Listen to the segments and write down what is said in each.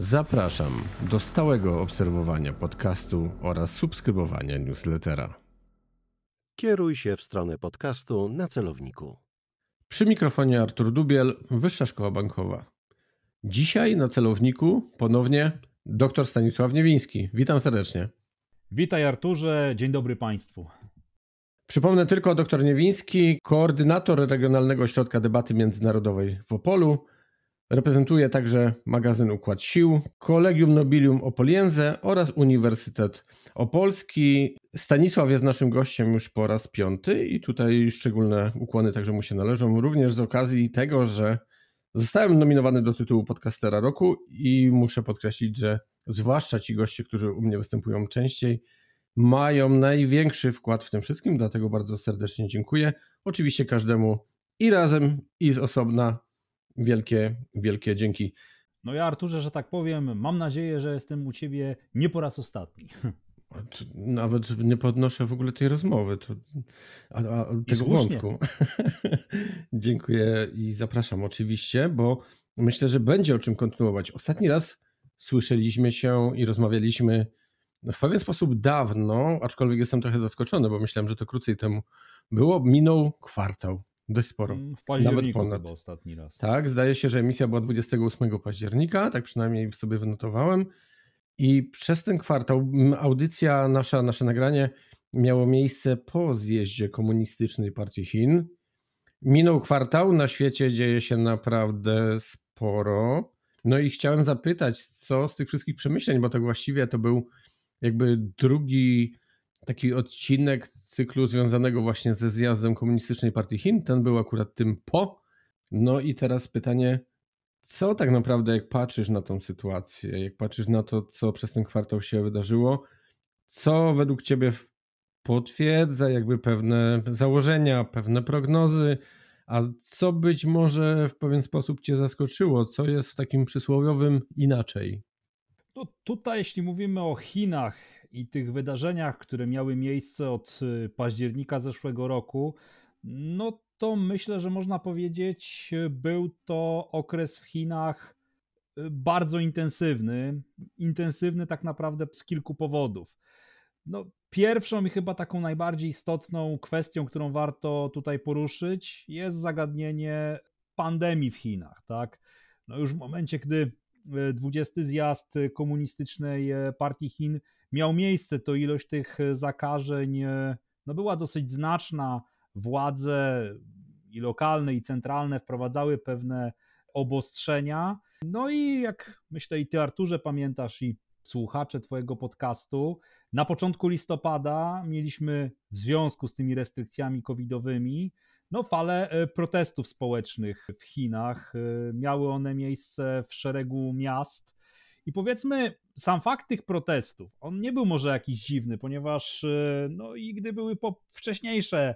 Zapraszam do stałego obserwowania podcastu oraz subskrybowania newslettera. Kieruj się w stronę podcastu na celowniku. Przy mikrofonie Artur Dubiel, Wyższa Szkoła Bankowa. Dzisiaj na celowniku ponownie dr Stanisław Niewiński. Witam serdecznie. Witaj Arturze, dzień dobry Państwu. Przypomnę tylko dr Niewiński, koordynator Regionalnego Ośrodka Debaty Międzynarodowej w Opolu Reprezentuje także magazyn Układ Sił, Kolegium Nobilium Opoliense oraz Uniwersytet Opolski. Stanisław jest naszym gościem już po raz piąty i tutaj szczególne ukłony także mu się należą, również z okazji tego, że zostałem nominowany do tytułu podcastera roku i muszę podkreślić, że zwłaszcza ci goście, którzy u mnie występują częściej, mają największy wkład w tym wszystkim, dlatego bardzo serdecznie dziękuję. Oczywiście każdemu i razem, i z osobna wielkie, wielkie dzięki. No ja Arturze, że tak powiem, mam nadzieję, że jestem u ciebie nie po raz ostatni. Nawet nie podnoszę w ogóle tej rozmowy, to, a, a, tego wątku. Dziękuję i zapraszam oczywiście, bo myślę, że będzie o czym kontynuować. Ostatni raz słyszeliśmy się i rozmawialiśmy w pewien sposób dawno, aczkolwiek jestem trochę zaskoczony, bo myślałem, że to krócej temu było. Minął kwartał. Dość sporo. Mm, w Nawet ponad. ostatni raz. Tak, zdaje się, że emisja była 28 października, tak przynajmniej sobie wynotowałem. I przez ten kwartał audycja nasza, nasze nagranie miało miejsce po zjeździe komunistycznej partii Chin. Minął kwartał, na świecie dzieje się naprawdę sporo. No i chciałem zapytać, co z tych wszystkich przemyśleń, bo tak właściwie to był jakby drugi taki odcinek cyklu związanego właśnie ze zjazdem Komunistycznej Partii Chin. Ten był akurat tym po. No i teraz pytanie, co tak naprawdę, jak patrzysz na tą sytuację, jak patrzysz na to, co przez ten kwartał się wydarzyło, co według ciebie potwierdza jakby pewne założenia, pewne prognozy, a co być może w pewien sposób cię zaskoczyło, co jest w takim przysłowiowym inaczej? No tutaj, jeśli mówimy o Chinach, i tych wydarzeniach, które miały miejsce od y, października zeszłego roku, no to myślę, że można powiedzieć, y, był to okres w Chinach y, bardzo intensywny. Intensywny tak naprawdę z kilku powodów. No, pierwszą i chyba taką najbardziej istotną kwestią, którą warto tutaj poruszyć, jest zagadnienie pandemii w Chinach. Tak? No już w momencie, gdy 20 zjazd Komunistycznej Partii Chin miał miejsce, to ilość tych e, zakażeń e, no, była dosyć znaczna. Władze i lokalne, i centralne wprowadzały pewne obostrzenia. No i jak myślę, i ty, Arturze, pamiętasz, i słuchacze Twojego podcastu, na początku listopada mieliśmy w związku z tymi restrykcjami covidowymi no, fale e, protestów społecznych w Chinach. Miały one miejsce w szeregu miast. I powiedzmy, sam fakt tych protestów, on nie był może jakiś dziwny, ponieważ e, no i gdy były po wcześniejsze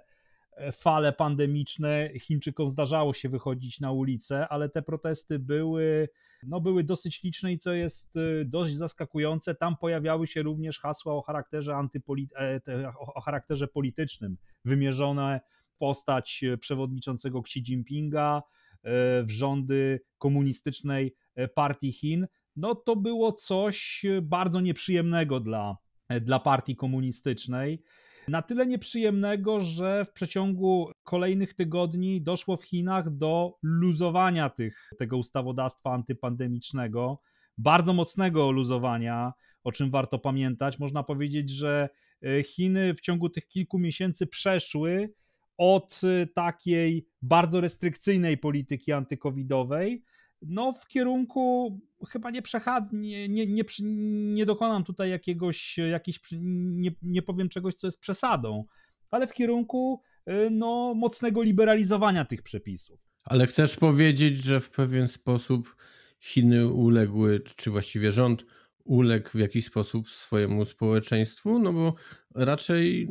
e, fale pandemiczne, Chińczykom zdarzało się wychodzić na ulicę, ale te protesty były, no były dosyć liczne i co jest e, dość zaskakujące, tam pojawiały się również hasła o charakterze, antypoli, o charakterze politycznym, wymierzone postać przewodniczącego Xi Jinpinga w rządy komunistycznej partii Chin no to było coś e, bardzo nieprzyjemnego dla, e, dla partii komunistycznej. Na tyle nieprzyjemnego, że w przeciągu kolejnych tygodni doszło w Chinach do luzowania tych, tego ustawodawstwa antypandemicznego, bardzo mocnego luzowania, o czym warto pamiętać. Można powiedzieć, że e, Chiny w ciągu tych kilku miesięcy przeszły od takiej bardzo restrykcyjnej polityki antykowidowej no w kierunku chyba nie przechad, nie, nie, nie, nie dokonam tutaj jakiegoś, jakiś nie, nie powiem czegoś, co jest przesadą, ale w kierunku y, no, mocnego liberalizowania tych przepisów. Ale chcesz powiedzieć, że w pewien sposób Chiny uległy, czy właściwie rząd uległ w jakiś sposób swojemu społeczeństwu, no bo raczej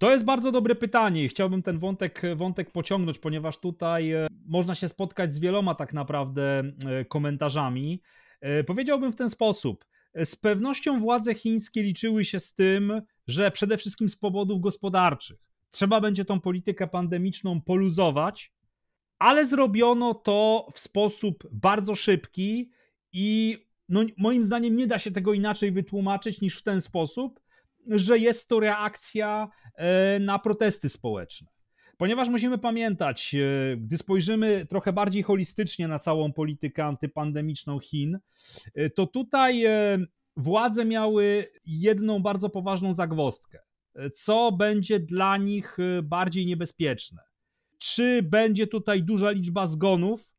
to jest bardzo dobre pytanie i chciałbym ten wątek, wątek pociągnąć, ponieważ tutaj e, można się spotkać z wieloma tak naprawdę e, komentarzami. E, powiedziałbym w ten sposób. Z pewnością władze chińskie liczyły się z tym, że przede wszystkim z powodów gospodarczych trzeba będzie tą politykę pandemiczną poluzować, ale zrobiono to w sposób bardzo szybki i no, moim zdaniem nie da się tego inaczej wytłumaczyć niż w ten sposób, że jest to reakcja e, na protesty społeczne. Ponieważ musimy pamiętać, e, gdy spojrzymy trochę bardziej holistycznie na całą politykę antypandemiczną Chin, e, to tutaj władze miały jedną bardzo poważną zagwostkę. Co będzie dla nich bardziej niebezpieczne? Czy będzie tutaj duża liczba zgonów,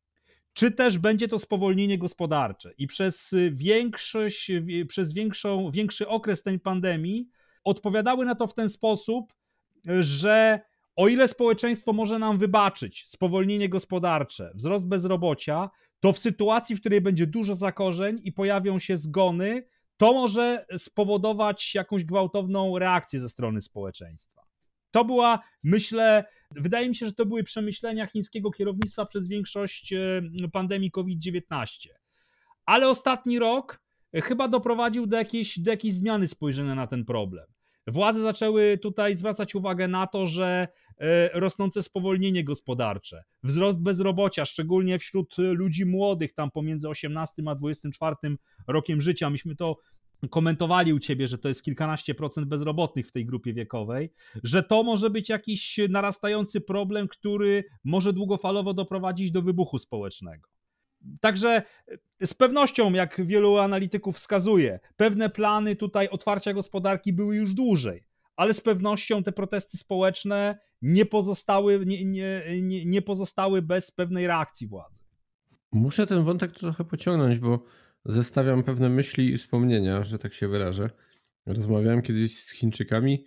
czy też będzie to spowolnienie gospodarcze i przez, y, większość, y, y, przez większą, większy okres tej pandemii odpowiadały na to w ten sposób, że o ile społeczeństwo może nam wybaczyć spowolnienie gospodarcze, wzrost bezrobocia, to w sytuacji, w której będzie dużo zakorzeń i pojawią się zgony, to może spowodować jakąś gwałtowną reakcję ze strony społeczeństwa. To była, myślę, Wydaje mi się, że to były przemyślenia chińskiego kierownictwa przez większość e, pandemii COVID-19. Ale ostatni rok e, chyba doprowadził do jakiejś, do jakiejś zmiany spojrzenia na ten problem. Władze zaczęły tutaj zwracać uwagę na to, że e, rosnące spowolnienie gospodarcze, wzrost bezrobocia, szczególnie wśród ludzi młodych, tam pomiędzy 18 a 24 rokiem życia. Myśmy to komentowali u ciebie, że to jest kilkanaście procent bezrobotnych w tej grupie wiekowej, że to może być jakiś narastający problem, który może długofalowo doprowadzić do wybuchu społecznego. Także e, z pewnością, jak wielu analityków wskazuje, pewne plany tutaj otwarcia gospodarki były już dłużej, ale z pewnością te protesty społeczne nie pozostały, nie, nie, nie, nie pozostały bez pewnej reakcji władzy. Muszę ten wątek trochę pociągnąć, bo zestawiam pewne myśli i wspomnienia, że tak się wyrażę. Rozmawiałem kiedyś z Chińczykami.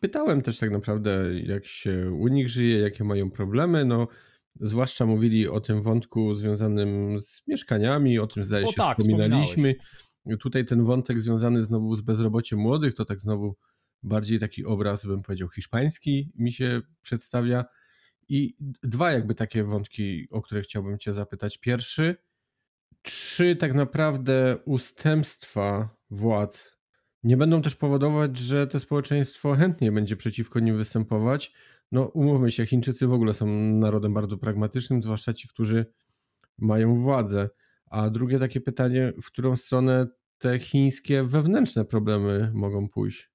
Pytałem też tak naprawdę, jak się u nich żyje, jakie mają problemy. No, zwłaszcza mówili o tym wątku związanym z mieszkaniami, o tym zdaje się tak, wspominaliśmy. Tutaj ten wątek związany znowu z bezrobociem młodych, to tak znowu bardziej taki obraz, bym powiedział, hiszpański mi się przedstawia. I dwa jakby takie wątki, o które chciałbym Cię zapytać. Pierwszy, czy tak naprawdę ustępstwa władz nie będą też powodować, że to społeczeństwo chętnie będzie przeciwko nim występować. No umówmy się, Chińczycy w ogóle są narodem bardzo pragmatycznym, zwłaszcza ci, którzy mają władzę. A drugie takie pytanie, w którą stronę te chińskie wewnętrzne problemy mogą pójść?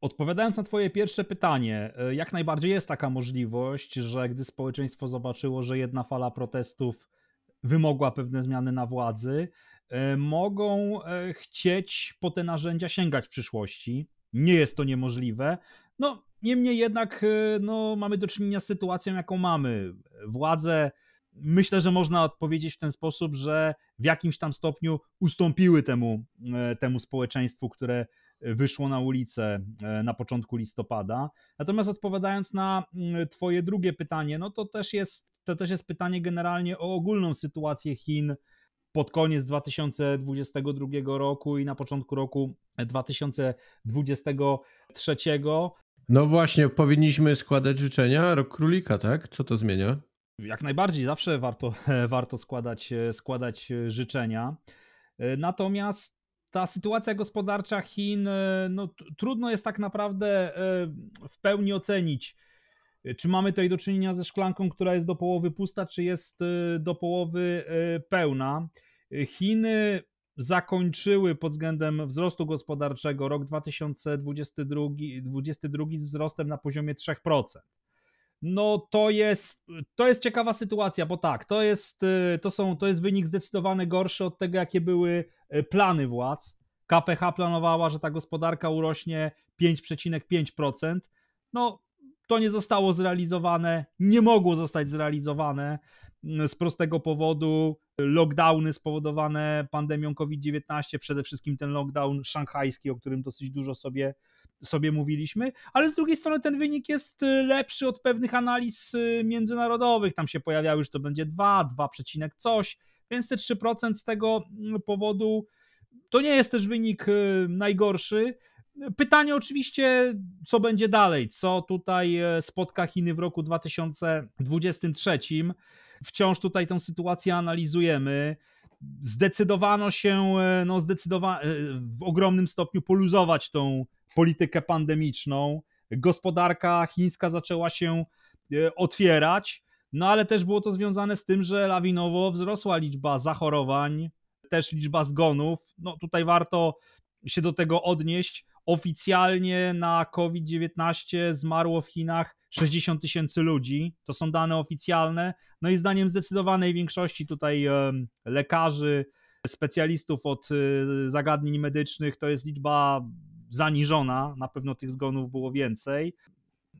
Odpowiadając na Twoje pierwsze pytanie, e, jak najbardziej jest taka możliwość, że gdy społeczeństwo zobaczyło, że jedna fala protestów wymogła pewne zmiany na władzy, e, mogą e, chcieć po te narzędzia sięgać w przyszłości. Nie jest to niemożliwe. No, niemniej jednak e, no, mamy do czynienia z sytuacją, jaką mamy. Władze, myślę, że można odpowiedzieć w ten sposób, że w jakimś tam stopniu ustąpiły temu, temu społeczeństwu, które wyszło na ulicę na początku listopada. Natomiast odpowiadając na mm, Twoje drugie pytanie, no to też jest to też jest pytanie generalnie o ogólną sytuację Chin pod koniec 2022 roku i na początku roku 2023. No właśnie, powinniśmy składać życzenia Rok Królika, tak? Co to zmienia? Jak najbardziej, zawsze warto, warto składać, składać życzenia. Natomiast ta sytuacja gospodarcza Chin, no, trudno jest tak naprawdę e, w pełni ocenić E, czy mamy tutaj do czynienia ze szklanką, która jest do połowy pusta, czy jest e, do połowy e, pełna? Chiny zakończyły pod względem wzrostu gospodarczego rok 2022, z wzrostem na poziomie 3%. No to jest, to jest ciekawa sytuacja, bo tak, to jest, to, są, to jest wynik zdecydowanie gorszy od tego, jakie były plany władz. KPH planowała, że ta gospodarka urośnie 5,5%. No to nie zostało zrealizowane, nie mogło zostać zrealizowane mm, z prostego powodu. Lockdowny spowodowane pandemią COVID-19, przede wszystkim ten lockdown szanghajski, o którym dosyć dużo sobie, sobie mówiliśmy, ale z drugiej strony ten wynik jest y, lepszy od pewnych analiz y, międzynarodowych. Tam się pojawiały, że to będzie 2, 2, coś, więc te 3% z tego mm, powodu to nie jest też wynik y, najgorszy. Pytanie oczywiście, co będzie dalej, co tutaj e, spotka Chiny w roku 2023. Wciąż tutaj tę sytuację analizujemy. Zdecydowano się e, no, zdecydowa e, w ogromnym stopniu poluzować tą politykę pandemiczną. Gospodarka chińska zaczęła się otwierać, no ale też było to związane z tym, że lawinowo wzrosła liczba zachorowań, też liczba zgonów. No tutaj warto się do tego odnieść oficjalnie na COVID-19 zmarło w Chinach 60 tysięcy ludzi. To są dane oficjalne. No i zdaniem zdecydowanej większości tutaj lekarzy, specjalistów od y, zagadnień medycznych to jest liczba zaniżona. Na pewno tych zgonów było więcej.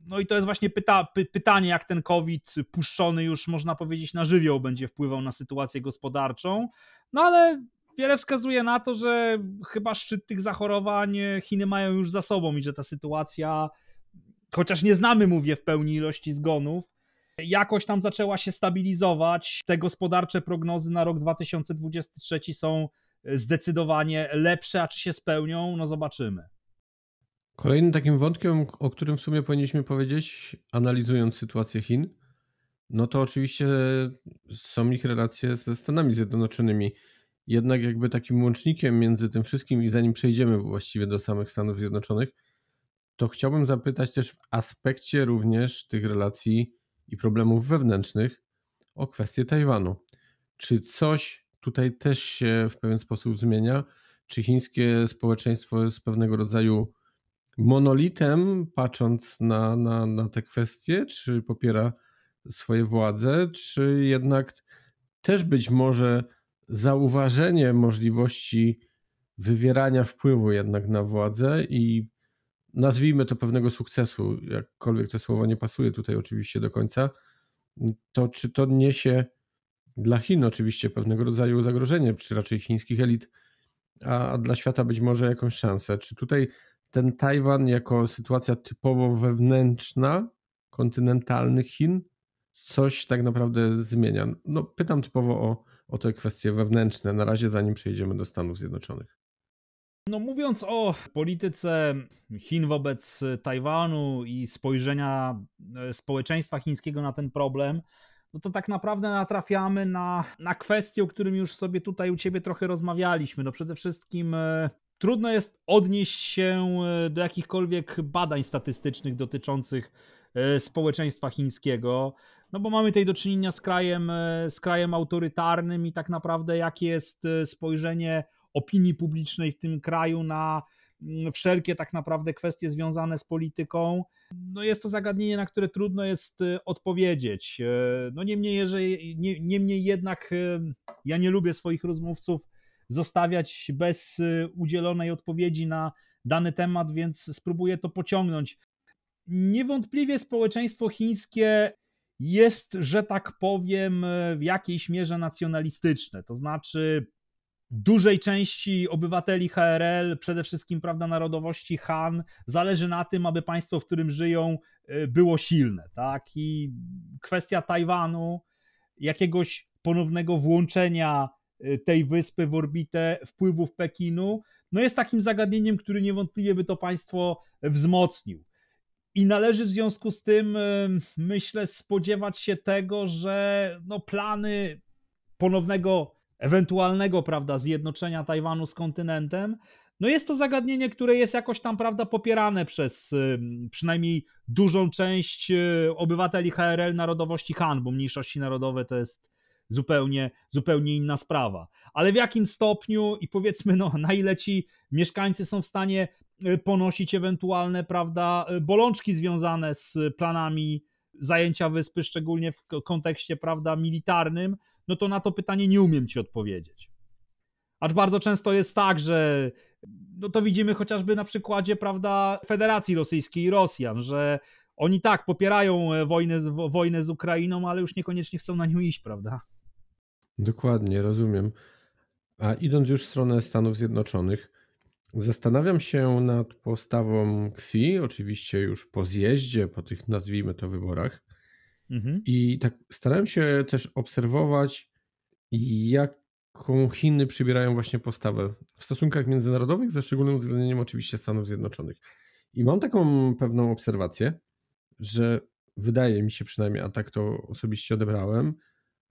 No i to jest właśnie pyta, py, pytanie, jak ten COVID puszczony już, można powiedzieć, na żywioł będzie wpływał na sytuację gospodarczą. No ale Wiele wskazuje na to, że chyba szczyt tych zachorowań e, Chiny mają już za sobą i że ta sytuacja, chociaż nie znamy, mówię, w pełni ilości zgonów, jakoś tam zaczęła się stabilizować. Te gospodarcze prognozy na rok 2023 są e, zdecydowanie lepsze, a czy się spełnią, no zobaczymy. Kolejnym takim wątkiem, o którym w sumie powinniśmy powiedzieć, analizując sytuację Chin, no to oczywiście są ich relacje ze Stanami Zjednoczonymi jednak jakby takim łącznikiem między tym wszystkim i zanim przejdziemy właściwie do samych Stanów Zjednoczonych, to chciałbym zapytać też w aspekcie również tych relacji i problemów wewnętrznych o kwestię Tajwanu. Czy coś tutaj też się w pewien sposób zmienia? Czy chińskie społeczeństwo jest pewnego rodzaju monolitem, patrząc na, na, na te kwestie? Czy popiera swoje władze? Czy jednak też być może zauważenie możliwości wywierania wpływu jednak na władzę i nazwijmy to pewnego sukcesu, jakkolwiek to słowo nie pasuje tutaj oczywiście do końca, to czy to niesie dla Chin oczywiście pewnego rodzaju zagrożenie, czy raczej chińskich elit, a dla świata być może jakąś szansę? Czy tutaj ten Tajwan jako sytuacja typowo wewnętrzna, kontynentalnych Chin, coś tak naprawdę zmienia? No, pytam typowo o o te kwestie wewnętrzne na razie, zanim przejdziemy do Stanów Zjednoczonych? No mówiąc o polityce Chin wobec Tajwanu i spojrzenia e, społeczeństwa chińskiego na ten problem, no to tak naprawdę natrafiamy na, na kwestię, o którym już sobie tutaj u Ciebie trochę rozmawialiśmy. No przede wszystkim e, trudno jest odnieść się e, do jakichkolwiek badań statystycznych dotyczących społeczeństwa chińskiego. No bo mamy tutaj do czynienia z krajem, e, z krajem autorytarnym i tak naprawdę jakie jest e, spojrzenie opinii publicznej w tym kraju na mm, wszelkie tak naprawdę kwestie związane z polityką. No jest to zagadnienie, na które trudno jest e, odpowiedzieć. No niemniej, jeżeli, nie, niemniej jednak ja nie lubię swoich rozmówców zostawiać bez udzielonej odpowiedzi na dany temat, więc spróbuję to pociągnąć. Niewątpliwie społeczeństwo chińskie jest, że tak powiem, e, w jakiejś mierze nacjonalistyczne. To znaczy, dużej części obywateli HRL, przede wszystkim prawda, narodowości Han, zależy na tym, aby państwo, w którym żyją, e, było silne. Tak? I kwestia Tajwanu, jakiegoś ponownego włączenia e, tej wyspy w orbitę wpływów Pekinu, no jest takim zagadnieniem, który niewątpliwie by to państwo wzmocnił. I należy w związku z tym, myślę, spodziewać się tego, że no, plany ponownego, ewentualnego, prawda, zjednoczenia Tajwanu z kontynentem, no jest to zagadnienie, które jest jakoś tam, prawda, popierane przez przynajmniej dużą część e, obywateli HRL narodowości Han, bo mniejszości narodowe to jest zupełnie, zupełnie inna sprawa. Ale w jakim stopniu i powiedzmy, no, na ile ci mieszkańcy są w stanie Y, ponosić ewentualne, prawda, y, bolączki związane z planami zajęcia wyspy, szczególnie w kontekście, prawda, militarnym, no to na to pytanie nie umiem ci odpowiedzieć. Aż bardzo często jest tak, że no to widzimy chociażby na przykładzie, prawda, Federacji Rosyjskiej i Rosjan, że oni tak popierają e, wojnę, wojnę z Ukrainą, ale już niekoniecznie chcą na nią iść, prawda? Dokładnie, rozumiem. A idąc już w stronę Stanów Zjednoczonych, Zastanawiam się nad postawą Xi, oczywiście już po zjeździe, po tych nazwijmy to wyborach. Mhm. I tak starałem się też obserwować, jaką Chiny przybierają właśnie postawę w stosunkach międzynarodowych, ze szczególnym uwzględnieniem oczywiście Stanów Zjednoczonych. I mam taką pewną obserwację, że wydaje mi się przynajmniej, a tak to osobiście odebrałem,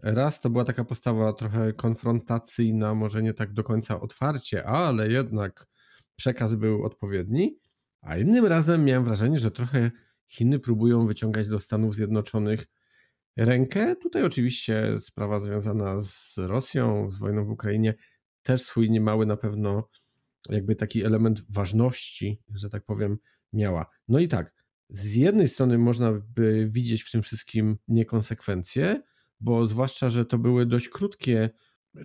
Raz to była taka postawa trochę konfrontacyjna, może nie tak do końca otwarcie, ale jednak przekaz był odpowiedni, a innym razem miałem wrażenie, że trochę Chiny próbują wyciągać do Stanów Zjednoczonych rękę. Tutaj oczywiście sprawa związana z Rosją, z wojną w Ukrainie też swój niemały na pewno jakby taki element ważności, że tak powiem, miała. No i tak, z jednej strony można by widzieć w tym wszystkim niekonsekwencje, bo zwłaszcza, że to były dość krótkie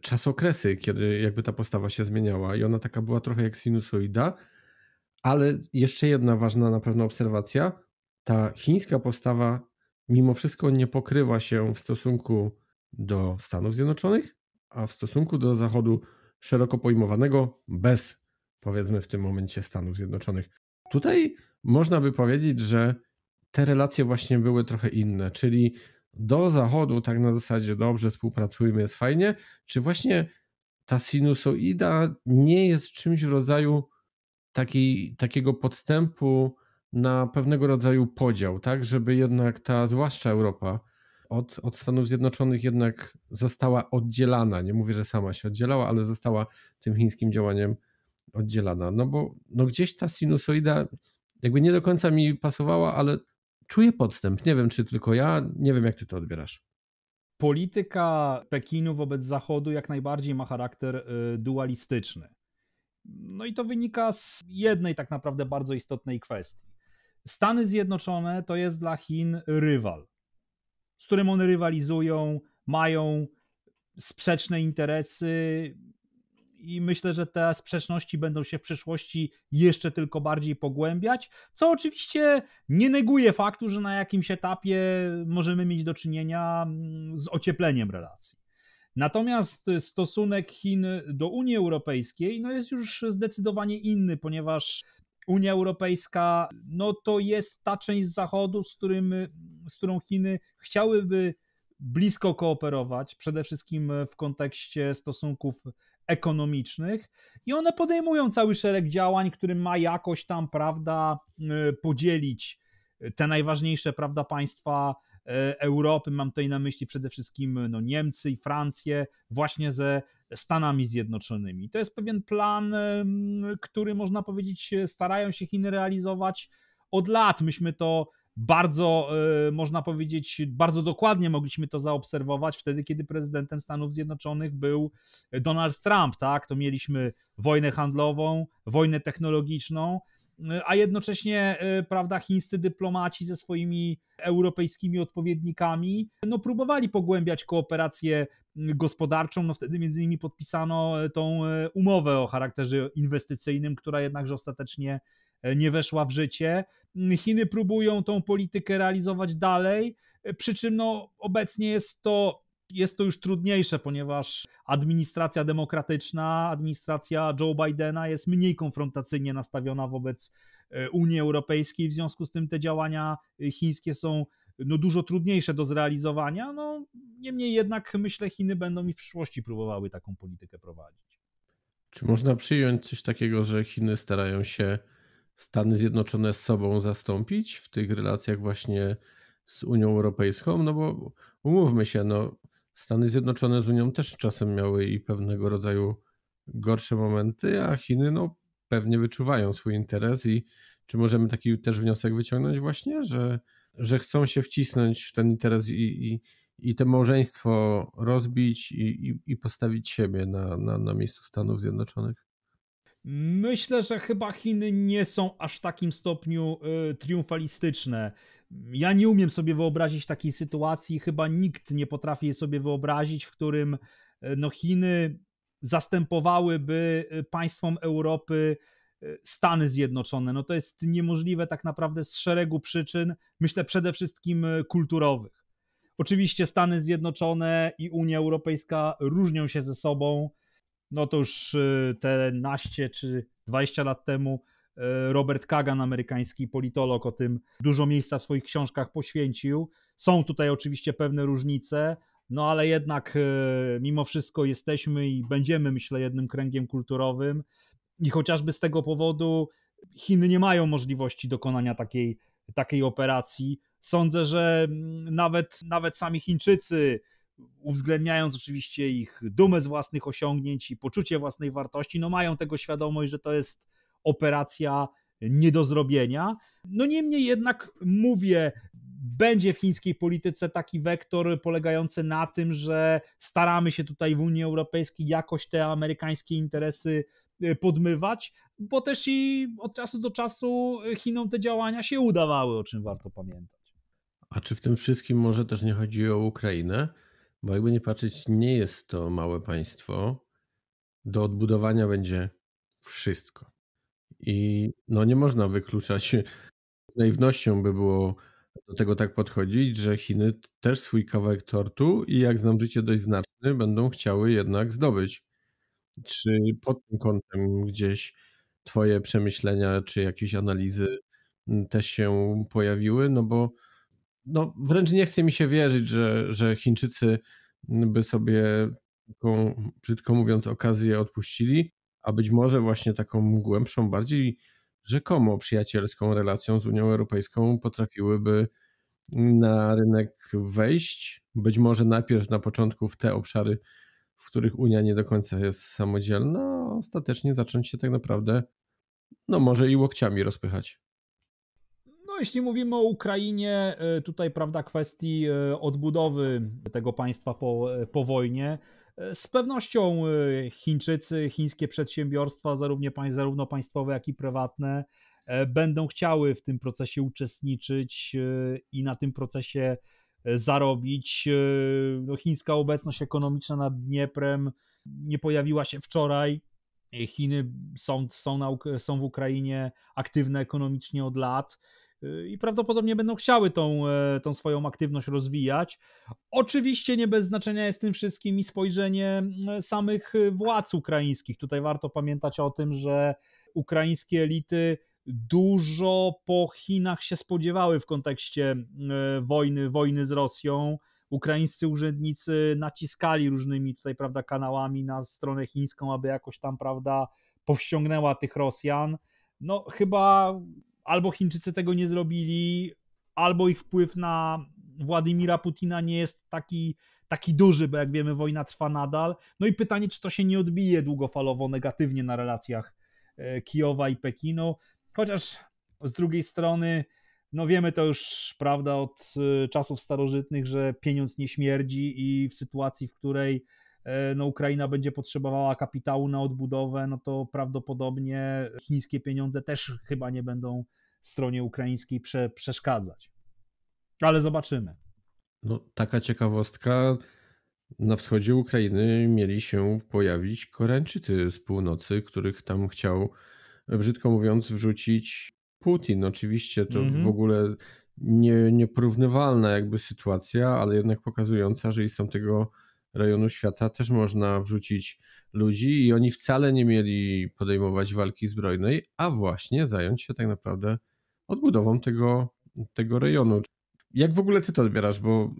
czasokresy, kiedy jakby ta postawa się zmieniała i ona taka była trochę jak sinusoida, ale jeszcze jedna ważna na pewno obserwacja, ta chińska postawa mimo wszystko nie pokrywa się w stosunku do Stanów Zjednoczonych, a w stosunku do Zachodu szeroko pojmowanego bez powiedzmy w tym momencie Stanów Zjednoczonych. Tutaj można by powiedzieć, że te relacje właśnie były trochę inne, czyli do zachodu, tak na zasadzie dobrze współpracujmy, jest fajnie, czy właśnie ta sinusoida nie jest czymś w rodzaju takiego podstępu na pewnego rodzaju podział, tak, żeby jednak ta, zwłaszcza Europa, od, od Stanów Zjednoczonych jednak została oddzielana. Nie mówię, że sama się oddzielała, ale została tym chińskim działaniem oddzielana. No bo no gdzieś ta sinusoida jakby nie do końca mi pasowała, ale czuję podstęp. Nie wiem, czy tylko ja, nie wiem, jak ty to odbierasz. Polityka Pekinu wobec Zachodu jak najbardziej ma charakter y, dualistyczny. No i to wynika z jednej tak naprawdę bardzo istotnej kwestii. Stany Zjednoczone to jest dla Chin rywal, z którym one rywalizują, mają sprzeczne interesy i myślę, że te sprzeczności będą się w przyszłości jeszcze tylko bardziej pogłębiać, co oczywiście nie neguje faktu, że na jakimś etapie możemy mieć do czynienia mm, z ociepleniem relacji. Natomiast stosunek Chin do Unii Europejskiej no jest już zdecydowanie inny, ponieważ Unia Europejska no to jest ta część Zachodu, z, którym, z którą Chiny chciałyby blisko kooperować, przede wszystkim w kontekście stosunków ekonomicznych i one podejmują cały szereg działań, który ma jakoś tam, prawda, y, podzielić y, te najważniejsze, prawda, państwa y, Europy, mam tutaj na myśli przede wszystkim no, Niemcy i Francję, właśnie ze Stanami Zjednoczonymi. To jest pewien plan, który można powiedzieć starają się Chiny realizować od lat. Myśmy to bardzo, y, można powiedzieć, bardzo dokładnie mogliśmy to zaobserwować wtedy, kiedy prezydentem Stanów Zjednoczonych był Donald Trump, tak? To mieliśmy wojnę handlową, wojnę technologiczną, y, a jednocześnie, y, prawda, chińscy dyplomaci ze swoimi europejskimi odpowiednikami, no próbowali pogłębiać kooperację gospodarczą, no wtedy między innymi podpisano tą umowę o charakterze inwestycyjnym, która jednakże ostatecznie nie weszła w życie. Chiny próbują tą politykę realizować dalej, przy czym no, obecnie jest to, jest to już trudniejsze, ponieważ administracja demokratyczna, administracja Joe Bidena jest mniej konfrontacyjnie nastawiona wobec e, Unii Europejskiej, w związku z tym te działania chińskie są no, dużo trudniejsze do zrealizowania. No, niemniej jednak myślę, Chiny będą i w przyszłości próbowały taką politykę prowadzić. Czy można przyjąć coś takiego, że Chiny starają się Stany Zjednoczone z sobą zastąpić w tych relacjach właśnie z Unią Europejską? No bo umówmy się, no, Stany Zjednoczone z Unią też czasem miały i pewnego rodzaju gorsze momenty, a Chiny no, pewnie wyczuwają swój interes i czy możemy taki też wniosek wyciągnąć właśnie, że, że chcą się wcisnąć w ten interes i, i, i to małżeństwo rozbić i, i, i postawić siebie na, na, na miejscu Stanów Zjednoczonych? Myślę, że chyba Chiny nie są aż w takim stopniu y, triumfalistyczne. Ja nie umiem sobie wyobrazić takiej sytuacji, chyba nikt nie potrafi sobie wyobrazić, w którym y, no Chiny zastępowałyby y, państwom Europy Stany Zjednoczone. No to jest niemożliwe tak naprawdę z szeregu przyczyn, myślę przede wszystkim kulturowych. Oczywiście Stany Zjednoczone i Unia Europejska różnią się ze sobą no to już y, te naście czy 20 lat temu y, Robert Kagan, amerykański politolog, o tym dużo miejsca w swoich książkach poświęcił. Są tutaj oczywiście pewne różnice, no ale jednak y, mimo wszystko jesteśmy i będziemy, myślę, jednym kręgiem kulturowym. I chociażby z tego powodu Chiny nie mają możliwości dokonania takiej, takiej operacji. Sądzę, że mm, nawet, nawet sami Chińczycy uwzględniając oczywiście ich dumę z własnych osiągnięć i poczucie własnej wartości, no mają tego świadomość, że to jest operacja nie do zrobienia. No niemniej jednak mówię, będzie w chińskiej polityce taki wektor polegający na tym, że staramy się tutaj w Unii Europejskiej jakoś te amerykańskie interesy e, podmywać, bo też i od czasu do czasu Chinom te działania się udawały, o czym warto pamiętać. A czy w tym wszystkim może też nie chodzi o Ukrainę? Bo jakby nie patrzeć, nie jest to małe państwo. Do odbudowania będzie wszystko. I no nie można wykluczać, naiwnością by było do tego tak podchodzić, że Chiny też swój kawałek tortu i jak znam życie dość znaczny, będą chciały jednak zdobyć. Czy pod tym kątem gdzieś Twoje przemyślenia czy jakieś analizy mm, też się pojawiły? No bo no, wręcz nie chce mi się wierzyć, że, że Chińczycy by sobie taką, brzydko mówiąc, okazję odpuścili, a być może właśnie taką głębszą, bardziej rzekomo przyjacielską relacją z Unią Europejską potrafiłyby na rynek wejść. Być może najpierw na początku w te obszary, w których Unia nie do końca jest samodzielna, a ostatecznie zacząć się tak naprawdę, no może i łokciami rozpychać. No, jeśli mówimy o Ukrainie, e, tutaj prawda kwestii e, odbudowy tego państwa po, e, po wojnie, z pewnością Chińczycy, chińskie przedsiębiorstwa, zarówno, zarówno państwowe, jak i prywatne, będą chciały w tym procesie uczestniczyć i na tym procesie zarobić. No, chińska obecność ekonomiczna nad Dnieprem nie pojawiła się wczoraj. Chiny są, są, na, są w Ukrainie aktywne ekonomicznie od lat. Y, i prawdopodobnie będą chciały tą, e, tą swoją aktywność rozwijać. Oczywiście nie bez znaczenia jest tym wszystkim i spojrzenie e, samych e, władz ukraińskich. Tutaj warto pamiętać o tym, że ukraińskie elity dużo po Chinach się spodziewały w kontekście wojny, wojny z Rosją. Ukraińscy urzędnicy naciskali różnymi tutaj, prawda, kanałami na stronę chińską, aby jakoś tam, prawda, powściągnęła tych Rosjan. No, chyba albo Chińczycy tego nie zrobili, albo ich wpływ na Władimira Putina nie jest taki, taki duży, bo jak wiemy, wojna trwa nadal. No i pytanie, czy to się nie odbije długofalowo negatywnie na relacjach e, Kijowa i Pekinu, chociaż z drugiej strony. No wiemy to już, prawda, od e, czasów starożytnych, że pieniądz nie śmierdzi i w sytuacji, w której E, no Ukraina będzie potrzebowała kapitału na odbudowę, no to prawdopodobnie chińskie pieniądze też chyba nie będą stronie ukraińskiej prze, przeszkadzać. Ale zobaczymy. No, taka ciekawostka. Na wschodzie Ukrainy mieli się pojawić Koreańczycy z północy, których tam chciał, brzydko mówiąc, wrzucić Putin. Oczywiście to mm -hmm. w ogóle nie, nieporównywalna jakby sytuacja, ale jednak pokazująca, że tam tego rejonu świata też można wrzucić ludzi i oni wcale nie mieli podejmować walki zbrojnej, a właśnie zająć się tak naprawdę odbudową tego, tego rejonu. Jak w ogóle ty to odbierasz? Bo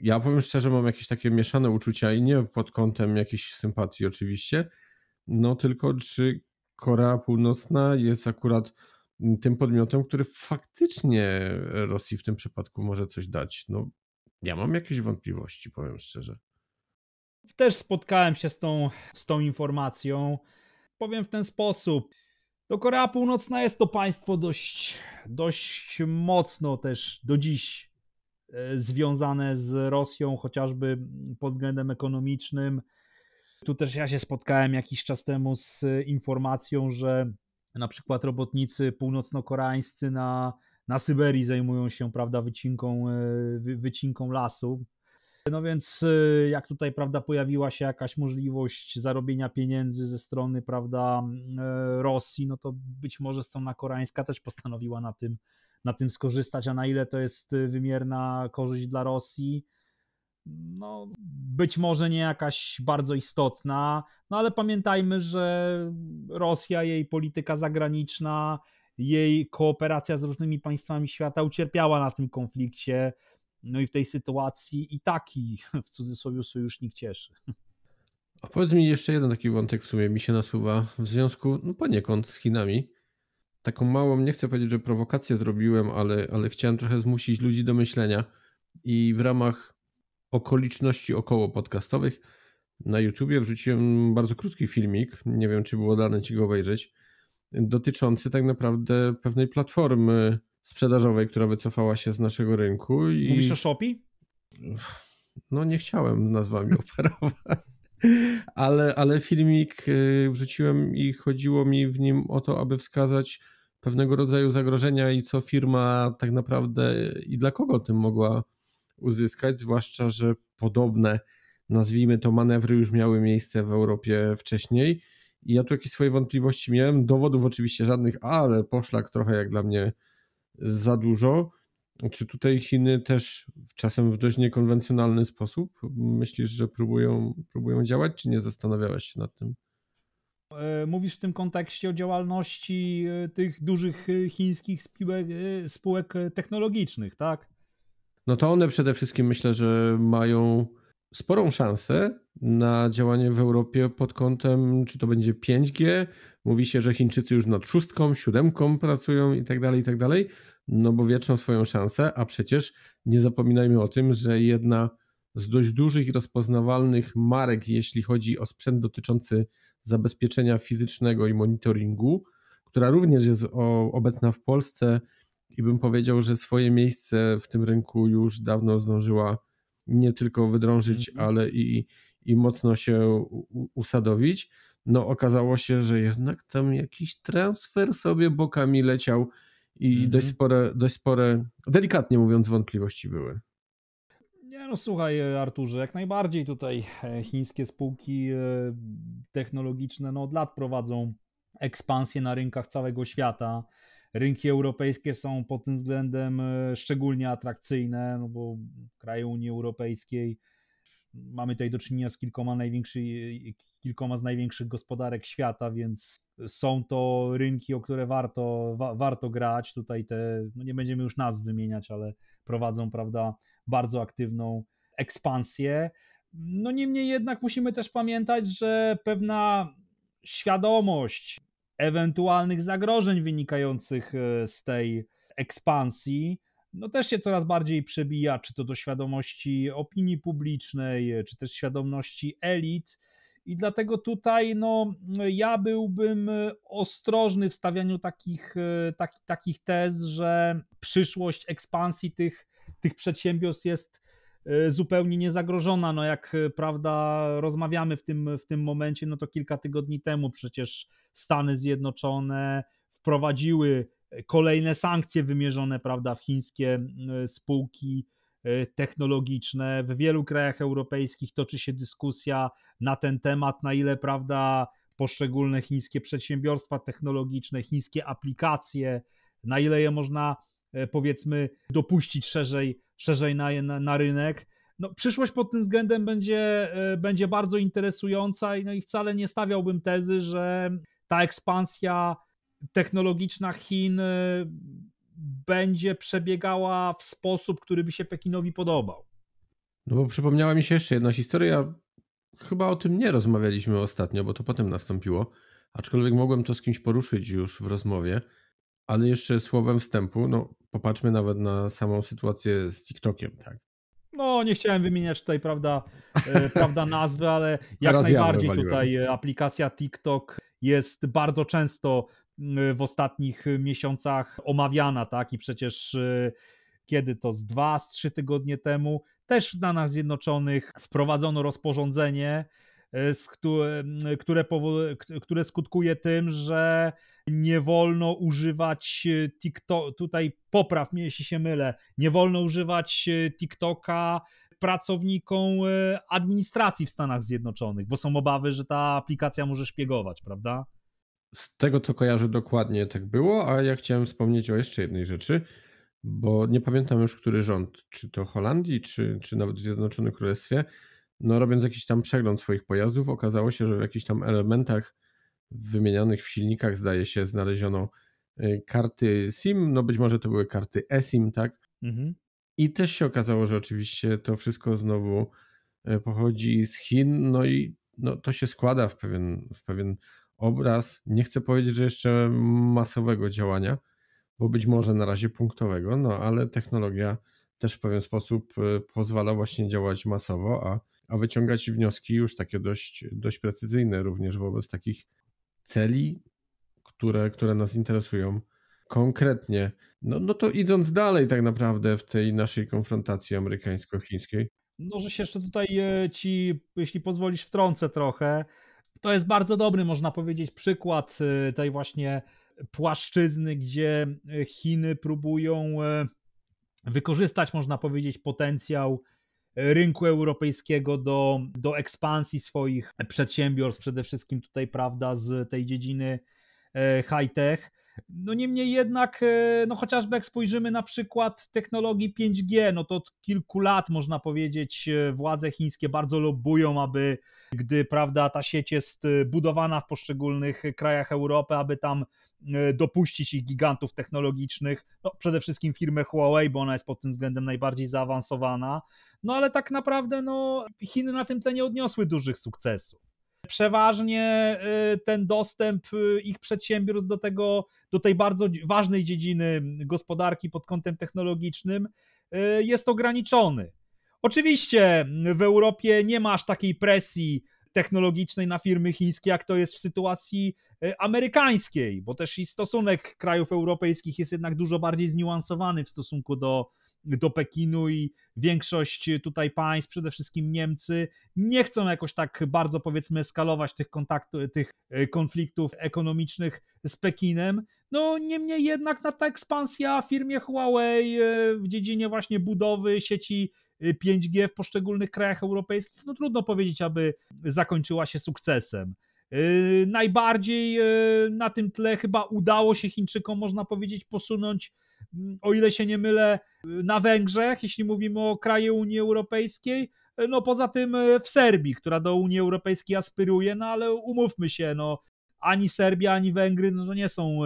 ja powiem szczerze, mam jakieś takie mieszane uczucia i nie pod kątem jakiejś sympatii oczywiście, no tylko czy Korea Północna jest akurat mm, tym podmiotem, który faktycznie Rosji w tym przypadku może coś dać? No ja mam jakieś wątpliwości, powiem szczerze. Też spotkałem się z tą, z tą informacją. Powiem w ten sposób. To Korea Północna jest to państwo dość, dość mocno też do dziś e, związane z Rosją, chociażby pod względem ekonomicznym. Tu też ja się spotkałem jakiś czas temu z informacją, że na przykład robotnicy północno-koreańscy na, na Syberii zajmują się prawda, wycinką, e, wycinką lasu no więc y, jak tutaj, prawda, pojawiła się jakaś możliwość zarobienia pieniędzy ze strony, prawda, e, Rosji, no to być może strona koreańska też postanowiła na tym, na tym skorzystać, a na ile to jest y, wymierna korzyść dla Rosji, no być może nie jakaś bardzo istotna, no ale pamiętajmy, że Rosja, jej polityka zagraniczna, jej kooperacja z różnymi państwami świata ucierpiała na tym konflikcie no i w tej sytuacji i taki w cudzysłowie sojusznik cieszy. A powiedz mi jeszcze jeden taki wątek w sumie mi się nasuwa w związku no poniekąd z Chinami. Taką małą, nie chcę powiedzieć, że prowokację zrobiłem, ale, ale chciałem trochę zmusić ludzi do myślenia i w ramach okoliczności około podcastowych na YouTubie wrzuciłem bardzo krótki filmik, nie wiem czy było dane ci go obejrzeć, dotyczący tak naprawdę pewnej platformy sprzedażowej, która wycofała się z naszego rynku. I... Mówisz o Shopee? No nie chciałem nazwami operować. Ale, ale filmik y, wrzuciłem i chodziło mi w nim o to, aby wskazać pewnego rodzaju zagrożenia i co firma tak naprawdę i dla kogo tym mogła uzyskać, zwłaszcza, że podobne, nazwijmy to, manewry już miały miejsce w Europie wcześniej. I ja tu jakieś swoje wątpliwości miałem, dowodów oczywiście żadnych, ale poszlak trochę jak dla mnie za dużo. Czy tutaj Chiny też czasem w dość niekonwencjonalny sposób myślisz, że próbują, próbują działać, czy nie zastanawiałeś się nad tym? E, mówisz w tym kontekście o działalności e, tych dużych e, chińskich spółek, spółek technologicznych, tak? No to one przede wszystkim myślę, że mają sporą szansę na działanie w Europie pod kątem, czy to będzie 5G. Mówi się, że Chińczycy już nad szóstką, siódemką pracują i tak dalej, i tak dalej. No bo wieczną swoją szansę, a przecież nie zapominajmy o tym, że jedna z dość dużych i rozpoznawalnych marek, jeśli chodzi o sprzęt dotyczący zabezpieczenia fizycznego i monitoringu, która również jest obecna w Polsce i bym powiedział, że swoje miejsce w tym rynku już dawno zdążyła nie tylko wydrążyć, mhm. ale i, i mocno się usadowić. No okazało się, że jednak tam jakiś transfer sobie bokami leciał i dość, mhm. spore, dość spore, delikatnie mówiąc, wątpliwości były. Nie no słuchaj e, Arturze, jak najbardziej tutaj e, chińskie spółki e, technologiczne no, od lat prowadzą ekspansję na rynkach całego świata. Rynki europejskie są pod tym względem e, szczególnie atrakcyjne, no bo kraje Unii Europejskiej mamy tutaj do czynienia z kilkoma, e, kilkoma z największych gospodarek świata, więc są to rynki, o które warto, wa, warto grać. Tutaj te, no nie będziemy już nazw wymieniać, ale prowadzą, prawda, bardzo aktywną ekspansję. No niemniej jednak musimy też pamiętać, że pewna świadomość ewentualnych zagrożeń wynikających e, z tej ekspansji, no też się coraz bardziej przebija, czy to do świadomości opinii publicznej, e, czy też świadomości elit. I dlatego tutaj no, ja byłbym e, ostrożny w stawianiu takich, takich tez, że przyszłość ekspansji tych, tych przedsiębiorstw jest E, zupełnie niezagrożona. No jak e, prawda rozmawiamy w tym, w tym momencie, no to kilka tygodni temu przecież Stany Zjednoczone wprowadziły e, kolejne sankcje wymierzone prawda, w chińskie spółki technologiczne. W wielu krajach europejskich toczy się dyskusja na ten temat, na ile prawda poszczególne chińskie przedsiębiorstwa technologiczne, chińskie aplikacje, na ile je można powiedzmy dopuścić szerzej szerzej na, na, na rynek. No, przyszłość pod tym względem będzie, e, będzie bardzo interesująca i, no i wcale nie stawiałbym tezy, że ta ekspansja technologiczna Chin e, będzie przebiegała w sposób, który by się Pekinowi podobał. No bo przypomniała mi się jeszcze jedna historia. Chyba o tym nie rozmawialiśmy ostatnio, bo to potem nastąpiło. Aczkolwiek mogłem to z kimś poruszyć już w rozmowie. Ale jeszcze słowem wstępu, no popatrzmy nawet na samą sytuację z TikTokiem, tak? No, nie chciałem wymieniać tutaj, prawda, e, prawda nazwy, ale jak Teraz najbardziej ja tutaj e, aplikacja TikTok jest bardzo często w ostatnich miesiącach omawiana, tak? I przecież e, kiedy to z dwa, z trzy tygodnie temu też w Stanach Zjednoczonych wprowadzono rozporządzenie, które, które skutkuje tym, że nie wolno używać e, TikTok, tutaj popraw mnie jeśli się mylę, nie wolno używać e, TikToka pracownikom e, administracji w Stanach Zjednoczonych, bo są obawy, że ta aplikacja może szpiegować, prawda? Z tego co kojarzę dokładnie tak było, a ja chciałem wspomnieć o jeszcze jednej rzeczy, bo nie pamiętam już, który rząd, czy to Holandii, czy, czy nawet w Zjednoczonym Królestwie, no robiąc jakiś tam przegląd swoich pojazdów, okazało się, że w jakichś tam elementach wymienionych w silnikach, zdaje się, znaleziono y, karty SIM, no być może to były karty eSIM, tak? Mhm. I też się okazało, że oczywiście to wszystko znowu y, pochodzi z Chin, no i no, to się składa w pewien, w pewien obraz. Nie chcę powiedzieć, że jeszcze masowego działania, bo być może na razie punktowego, no ale technologia też w pewien sposób y, pozwala właśnie działać masowo, a, a wyciągać wnioski już takie dość, dość precyzyjne również wobec takich celi, które, które nas interesują konkretnie. No, no to idąc dalej tak naprawdę w tej naszej konfrontacji amerykańsko-chińskiej. No, że się jeszcze tutaj e, ci, jeśli pozwolisz, wtrącę trochę. To jest bardzo dobry, można powiedzieć, przykład e, tej właśnie płaszczyzny, gdzie e, Chiny próbują wykorzystać, można powiedzieć, potencjał rynku europejskiego do, do ekspansji swoich przedsiębiorstw, przede wszystkim tutaj, prawda, z tej dziedziny e, high-tech. No niemniej jednak, e, no chociażby jak spojrzymy na przykład technologii 5G, no to od kilku lat można powiedzieć e, władze chińskie bardzo lobują, aby gdy prawda ta sieć jest budowana w poszczególnych krajach Europy, aby tam E, dopuścić ich gigantów technologicznych, no przede wszystkim firmę Huawei, bo ona jest pod tym względem najbardziej zaawansowana, no ale tak naprawdę no, Chiny na tym tle nie odniosły dużych sukcesów przeważnie e, ten dostęp e, ich przedsiębiorstw do tego, do tej bardzo ważnej dziedziny gospodarki pod kątem technologicznym jest ograniczony. Oczywiście w Europie nie ma aż takiej presji technologicznej na firmy chińskie, jak to jest w sytuacji e, amerykańskiej, bo też i stosunek krajów europejskich jest jednak dużo bardziej zniuansowany w stosunku do, do Pekinu i większość tutaj państw, przede wszystkim Niemcy, nie chcą jakoś tak bardzo powiedzmy eskalować tych kontaktów, tych e, konfliktów ekonomicznych z Pekinem. No niemniej jednak na ta ekspansja firmie Huawei e, w dziedzinie właśnie budowy sieci 5G y, w poszczególnych krajach europejskich, no trudno powiedzieć, aby zakończyła się sukcesem. Y, najbardziej y, na tym tle chyba udało się Chińczykom, można powiedzieć, posunąć, mm, o ile się nie mylę, na Węgrzech, jeśli mówimy o kraju Unii Europejskiej. No poza tym w Serbii, która do Unii Europejskiej aspiruje, no ale umówmy się, no ani Serbia, ani Węgry no to nie są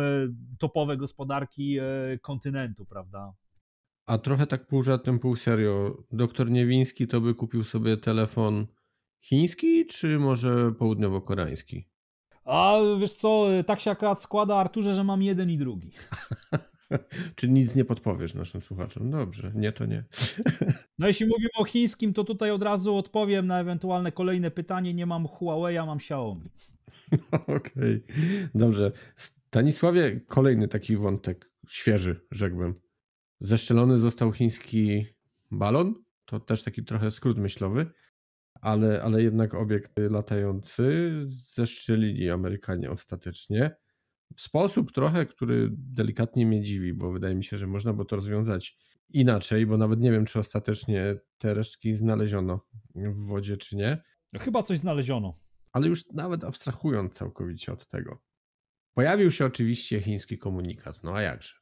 topowe gospodarki kontynentu, prawda? A trochę tak pół żartem, pół serio. Doktor Niewiński to by kupił sobie telefon chiński, czy może południowo-koreański? A wiesz co, tak się akurat składa, Arturze, że mam jeden i drugi. Czy nic nie podpowiesz naszym słuchaczom? Dobrze, nie to nie. no jeśli mówimy o chińskim, to tutaj od razu odpowiem na ewentualne kolejne pytanie. Nie mam Huawei, mam Xiaomi. Okej, okay. dobrze. Stanisławie, kolejny taki wątek świeży, rzekłbym. Zeszczelony został chiński balon. To też taki trochę skrót myślowy, ale, ale jednak obiekt latający zeszczelili Amerykanie ostatecznie. W sposób trochę, który delikatnie mnie dziwi, bo wydaje mi się, że można było to rozwiązać inaczej, bo nawet nie wiem, czy ostatecznie te resztki znaleziono w wodzie, czy nie. No chyba coś znaleziono. Ale już nawet abstrahując całkowicie od tego. Pojawił się oczywiście chiński komunikat, no a jakże.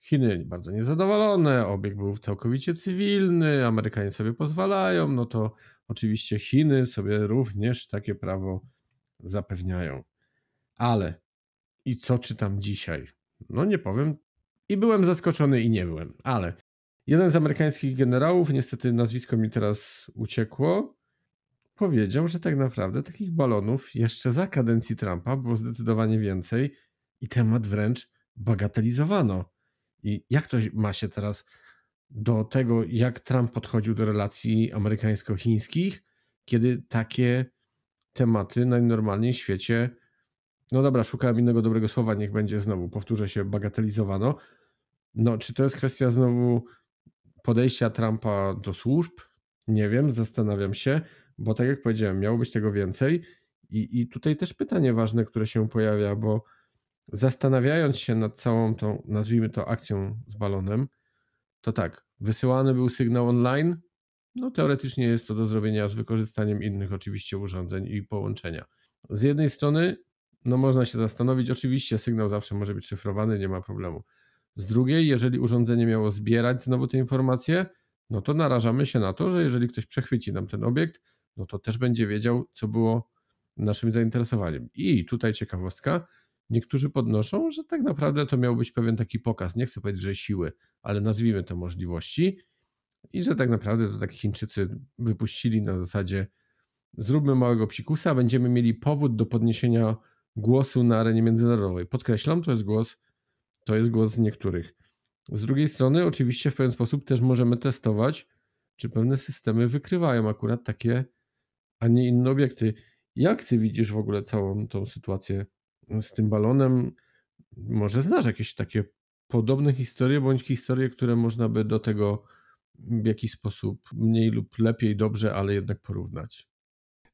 Chiny bardzo niezadowolone, obieg był całkowicie cywilny, Amerykanie sobie pozwalają, no to oczywiście Chiny sobie również takie prawo zapewniają. Ale i co czytam dzisiaj? No nie powiem. I byłem zaskoczony i nie byłem, ale jeden z amerykańskich generałów, niestety nazwisko mi teraz uciekło, powiedział, że tak naprawdę takich balonów jeszcze za kadencji Trumpa było zdecydowanie więcej i temat wręcz bagatelizowano i jak to ma się teraz do tego, jak Trump podchodził do relacji amerykańsko-chińskich, kiedy takie tematy najnormalniej w świecie, no dobra, szukałem innego dobrego słowa, niech będzie znowu, powtórzę się, bagatelizowano. No, czy to jest kwestia znowu podejścia Trumpa do służb? Nie wiem, zastanawiam się, bo tak jak powiedziałem, miało być tego więcej. I, i tutaj też pytanie ważne, które się pojawia, bo zastanawiając się nad całą tą, nazwijmy to akcją z balonem, to tak, wysyłany był sygnał online, no teoretycznie jest to do zrobienia z wykorzystaniem innych oczywiście urządzeń i połączenia. Z jednej strony, no można się zastanowić, oczywiście sygnał zawsze może być szyfrowany, nie ma problemu. Z drugiej, jeżeli urządzenie miało zbierać znowu te informacje, no to narażamy się na to, że jeżeli ktoś przechwyci nam ten obiekt, no to też będzie wiedział, co było naszym zainteresowaniem. I tutaj ciekawostka, Niektórzy podnoszą, że tak naprawdę to miał być pewien taki pokaz, nie chcę powiedzieć, że siły, ale nazwijmy to możliwości i że tak naprawdę to tak Chińczycy wypuścili na zasadzie zróbmy małego psikusa, będziemy mieli powód do podniesienia głosu na arenie międzynarodowej. Podkreślam, to jest głos, to jest głos niektórych. Z drugiej strony oczywiście w pewien sposób też możemy testować, czy pewne systemy wykrywają akurat takie, a nie inne obiekty. Jak ty widzisz w ogóle całą tą sytuację z tym balonem. Może znasz jakieś takie podobne historie, bądź historie, które można by do tego w jakiś sposób mniej lub lepiej, dobrze, ale jednak porównać.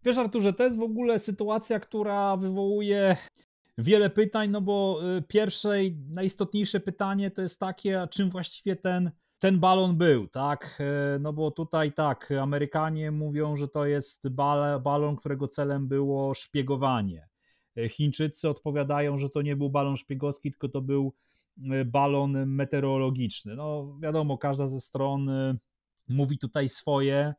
Wiesz, Arturze, to jest w ogóle sytuacja, która wywołuje wiele pytań, no bo y, pierwsze i najistotniejsze pytanie to jest takie, a czym właściwie ten, ten balon był, tak? Y, no bo tutaj tak, Amerykanie mówią, że to jest balon, którego celem było szpiegowanie. E, Chińczycy odpowiadają, że to nie był balon szpiegowski, tylko to był e, balon meteorologiczny. No wiadomo, każda ze stron e, mówi tutaj swoje.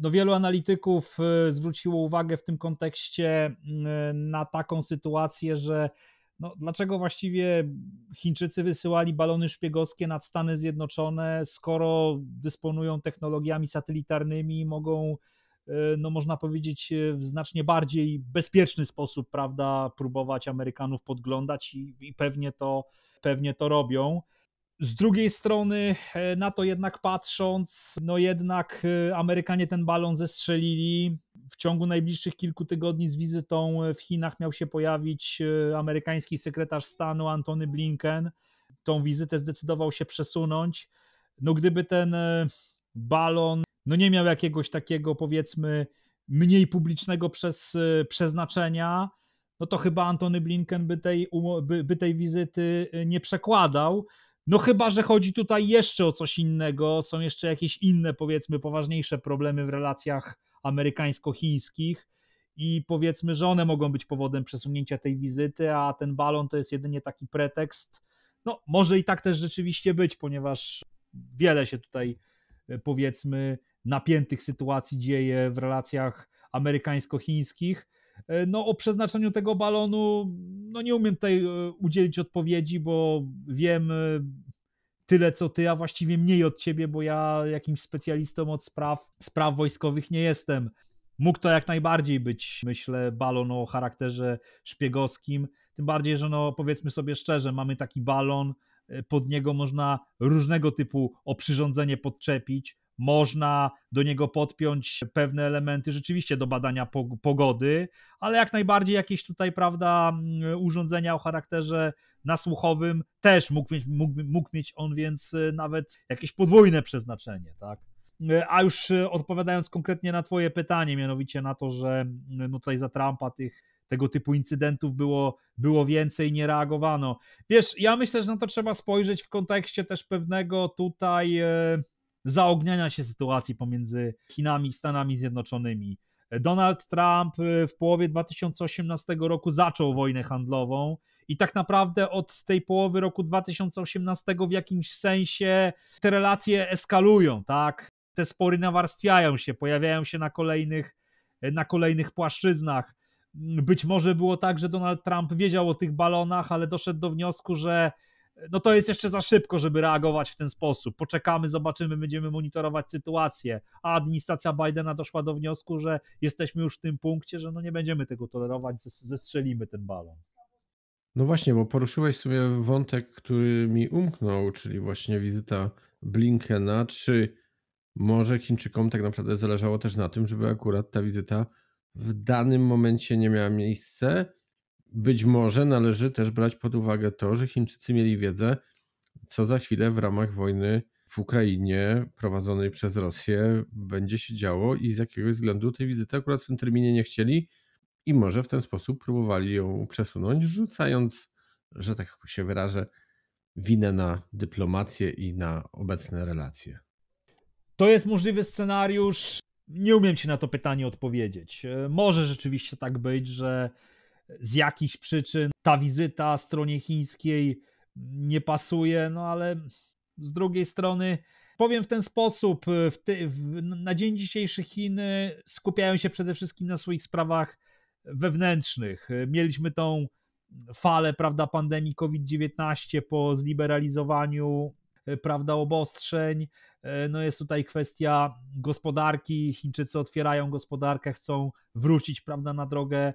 No wielu analityków zwróciło uwagę w tym kontekście na taką sytuację, że no, dlaczego właściwie Chińczycy wysyłali balony szpiegowskie nad Stany Zjednoczone, skoro dysponują technologiami satelitarnymi i mogą E, no można powiedzieć, e, w znacznie bardziej bezpieczny sposób, prawda, próbować Amerykanów podglądać i, i pewnie, to, pewnie to robią. Z drugiej strony, e, na to jednak patrząc, no jednak Amerykanie ten balon zestrzelili. W ciągu najbliższych kilku tygodni z wizytą w Chinach miał się pojawić amerykański sekretarz stanu Antony Blinken. Tą wizytę zdecydował się przesunąć. No gdyby ten balon no nie miał jakiegoś takiego powiedzmy mniej publicznego przez, e, przeznaczenia, no to chyba Antony Blinken by tej, by, by tej wizyty e, nie przekładał. No chyba, że chodzi tutaj jeszcze o coś innego, są jeszcze jakieś inne, powiedzmy, poważniejsze problemy w relacjach amerykańsko-chińskich i powiedzmy, że one mogą być powodem przesunięcia tej wizyty, a ten balon to jest jedynie taki pretekst. No może i tak też rzeczywiście być, ponieważ wiele się tutaj e, powiedzmy napiętych sytuacji dzieje w relacjach amerykańsko-chińskich. E, no, o przeznaczeniu tego balonu, no nie umiem tutaj e, udzielić odpowiedzi, bo wiem e, tyle co ty, a właściwie mniej od ciebie, bo ja jakimś specjalistą od spraw, spraw wojskowych nie jestem. Mógł to jak najbardziej być, myślę, balon o charakterze szpiegowskim. Tym bardziej, że no powiedzmy sobie szczerze, mamy taki balon, pod niego można różnego typu oprzyrządzenie podczepić można do niego podpiąć pewne elementy rzeczywiście do badania pogody, ale jak najbardziej jakieś tutaj, prawda, mm, urządzenia o charakterze nasłuchowym też mógł mieć, mógł, mógł mieć on więc y, nawet jakieś podwójne przeznaczenie, tak? Y, a już y, odpowiadając konkretnie na Twoje pytanie, mianowicie na to, że no tutaj za Trumpa tych tego typu incydentów było, było więcej, nie reagowano. Wiesz, ja myślę, że na to trzeba spojrzeć w kontekście też pewnego tutaj. Yy zaogniania się sytuacji pomiędzy Chinami i Stanami Zjednoczonymi. Donald Trump y, w połowie 2018 roku zaczął wojnę handlową i tak naprawdę od tej połowy roku 2018 w jakimś sensie te relacje eskalują, tak? Te spory nawarstwiają się, pojawiają się na kolejnych, y, na kolejnych płaszczyznach. Być może było tak, że Donald Trump wiedział o tych balonach, ale doszedł do wniosku, że no to jest jeszcze za szybko, żeby reagować w ten sposób. Poczekamy, zobaczymy, będziemy monitorować sytuację. A administracja Bidena doszła do wniosku, że jesteśmy już w tym punkcie, że no nie będziemy tego tolerować, zestrzelimy ten balon. No właśnie, bo poruszyłeś sobie wątek, który mi umknął, czyli właśnie wizyta Blinkena. Czy może Chińczykom tak naprawdę zależało też na tym, żeby akurat ta wizyta w danym momencie nie miała miejsce być może należy też brać pod uwagę to, że Chińczycy mieli wiedzę, co za chwilę w ramach wojny w Ukrainie prowadzonej przez Rosję będzie się działo i z jakiegoś względu tej wizyty akurat w tym terminie nie chcieli i może w ten sposób próbowali ją przesunąć, rzucając, że tak się wyrażę, winę na dyplomację i na obecne relacje. To jest możliwy scenariusz. Nie umiem ci na to pytanie odpowiedzieć. E, może rzeczywiście tak być, że z jakichś przyczyn ta wizyta stronie chińskiej nie pasuje, no ale z drugiej strony powiem w ten sposób, w ty, w, na dzień dzisiejszy Chiny skupiają się przede wszystkim na swoich sprawach wewnętrznych. Mieliśmy tą falę prawda, pandemii COVID-19 po zliberalizowaniu prawda, obostrzeń. No jest tutaj kwestia gospodarki. Chińczycy otwierają gospodarkę, chcą wrócić prawda, na drogę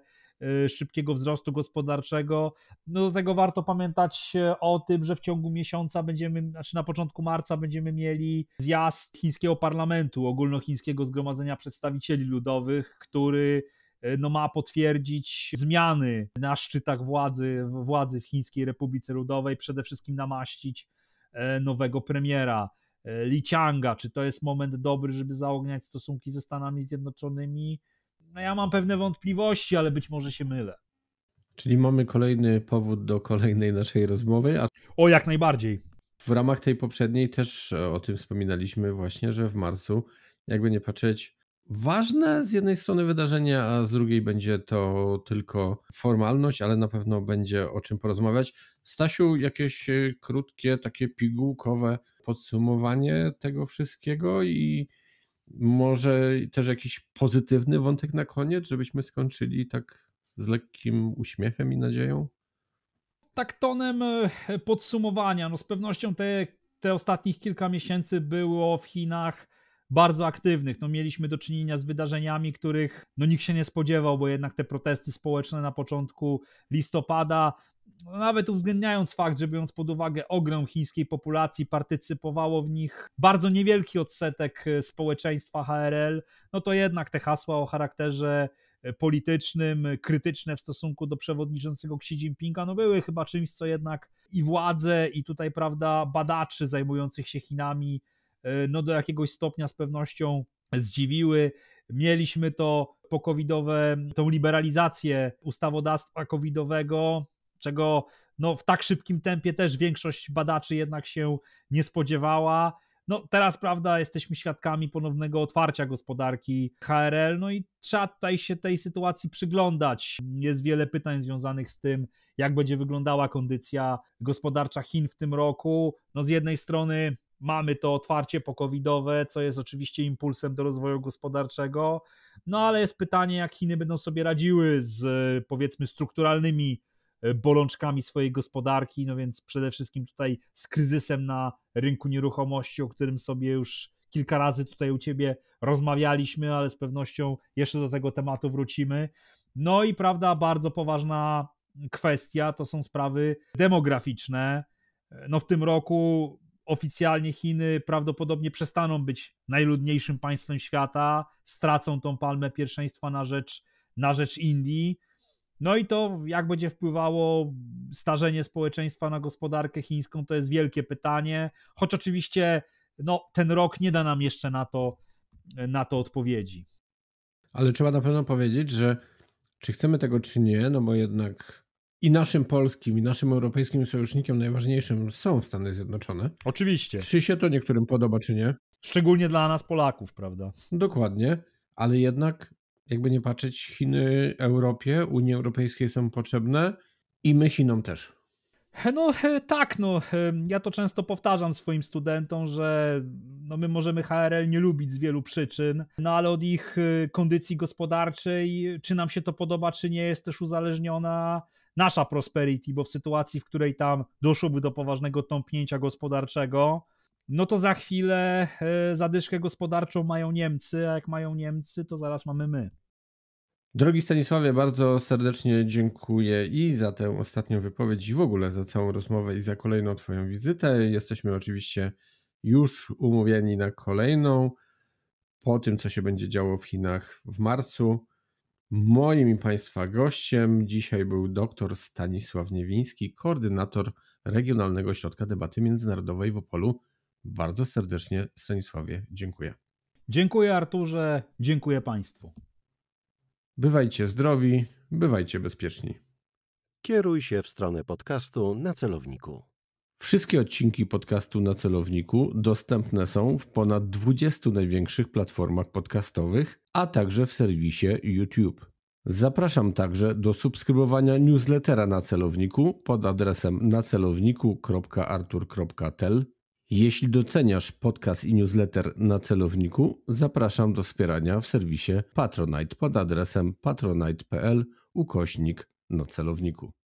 Y, szybkiego wzrostu gospodarczego. No do tego warto pamiętać e, o tym, że w ciągu miesiąca będziemy, znaczy na początku marca będziemy mieli zjazd chińskiego parlamentu, ogólnochińskiego zgromadzenia przedstawicieli ludowych, który e, no ma potwierdzić zmiany na szczytach władzy, władzy w Chińskiej Republice Ludowej, przede wszystkim namaścić e, nowego premiera. Licianga, czy to jest moment dobry, żeby zaogniać stosunki ze Stanami Zjednoczonymi? no ja mam pewne wątpliwości, ale być może się mylę. Czyli mamy kolejny powód do kolejnej naszej rozmowy. A... O, jak najbardziej. W ramach tej poprzedniej też e, o tym wspominaliśmy właśnie, że w marcu, jakby nie patrzeć, ważne z jednej strony wydarzenie, a z drugiej będzie to tylko formalność, ale na pewno będzie o czym porozmawiać. Stasiu, jakieś e, krótkie, takie pigułkowe podsumowanie tego wszystkiego i może też jakiś pozytywny wątek na koniec, żebyśmy skończyli tak z lekkim uśmiechem i nadzieją? Tak tonem e, podsumowania, no z pewnością te, te ostatnich kilka miesięcy było w Chinach bardzo aktywnych. No, mieliśmy do czynienia z wydarzeniami, których no, nikt się nie spodziewał, bo jednak te protesty społeczne na początku listopada no, nawet uwzględniając fakt, że biorąc pod uwagę ogrom chińskiej populacji, partycypowało w nich bardzo niewielki odsetek e, społeczeństwa HRL, no to jednak te hasła o charakterze e, politycznym, e, krytyczne w stosunku do przewodniczącego Xi Jinpinga, no były chyba czymś, co jednak i władze, i tutaj, prawda, badaczy zajmujących się Chinami, no do jakiegoś stopnia z pewnością zdziwiły. Mieliśmy to pokowidowe, tą liberalizację ustawodawstwa covidowego, czego no, w tak szybkim tempie też większość badaczy jednak się nie spodziewała. No teraz, prawda, jesteśmy świadkami ponownego otwarcia gospodarki HRL, no i trzeba tutaj się tej sytuacji przyglądać. Jest wiele pytań związanych z tym, jak będzie wyglądała kondycja gospodarcza Chin w tym roku. No z jednej strony mamy to otwarcie pokowidowe, co jest oczywiście impulsem do rozwoju gospodarczego, no ale jest pytanie, jak Chiny będą sobie radziły z powiedzmy strukturalnymi E, bolączkami swojej gospodarki, no więc przede wszystkim tutaj z kryzysem na rynku nieruchomości, o którym sobie już kilka razy tutaj u Ciebie rozmawialiśmy, ale z pewnością jeszcze do tego tematu wrócimy. No i prawda, bardzo poważna kwestia to są sprawy demograficzne. No w tym roku oficjalnie Chiny prawdopodobnie przestaną być najludniejszym państwem świata, stracą tą palmę pierwszeństwa na rzecz, na rzecz Indii. No i to, jak będzie wpływało starzenie społeczeństwa na gospodarkę chińską, to jest wielkie pytanie, choć oczywiście no, ten rok nie da nam jeszcze na to, na to odpowiedzi. Ale trzeba na pewno powiedzieć, że czy chcemy tego, czy nie, no bo jednak i naszym polskim, i naszym europejskim sojusznikiem najważniejszym są Stany Zjednoczone. Oczywiście. Czy się to niektórym podoba, czy nie? Szczególnie dla nas, Polaków, prawda? Dokładnie, ale jednak jakby nie patrzeć, Chiny Europie, Unii Europejskiej są potrzebne i my Chinom też. No tak, no ja to często powtarzam swoim studentom, że no, my możemy HRL nie lubić z wielu przyczyn, no ale od ich y, kondycji gospodarczej, czy nam się to podoba, czy nie, jest też uzależniona nasza prosperity, bo w sytuacji, w której tam doszłoby do poważnego tąpnięcia gospodarczego, no to za chwilę e, zadyszkę gospodarczą mają Niemcy, a jak mają Niemcy, to zaraz mamy my. Drogi Stanisławie, bardzo serdecznie dziękuję i za tę ostatnią wypowiedź, i w ogóle za całą rozmowę, i za kolejną Twoją wizytę. Jesteśmy oczywiście już umówieni na kolejną. Po tym, co się będzie działo w Chinach w marcu, moim i Państwa gościem dzisiaj był dr Stanisław Niewiński, koordynator Regionalnego Ośrodka Debaty Międzynarodowej w Opolu. Bardzo serdecznie, Stanisławie, dziękuję. Dziękuję Arturze, dziękuję Państwu. Bywajcie zdrowi, bywajcie bezpieczni. Kieruj się w stronę podcastu na celowniku. Wszystkie odcinki podcastu na celowniku dostępne są w ponad 20 największych platformach podcastowych, a także w serwisie YouTube. Zapraszam także do subskrybowania newslettera na celowniku pod adresem nacelowniku.artur.tel jeśli doceniasz podcast i newsletter na celowniku, zapraszam do wspierania w serwisie Patronite pod adresem patronite.pl ukośnik na celowniku.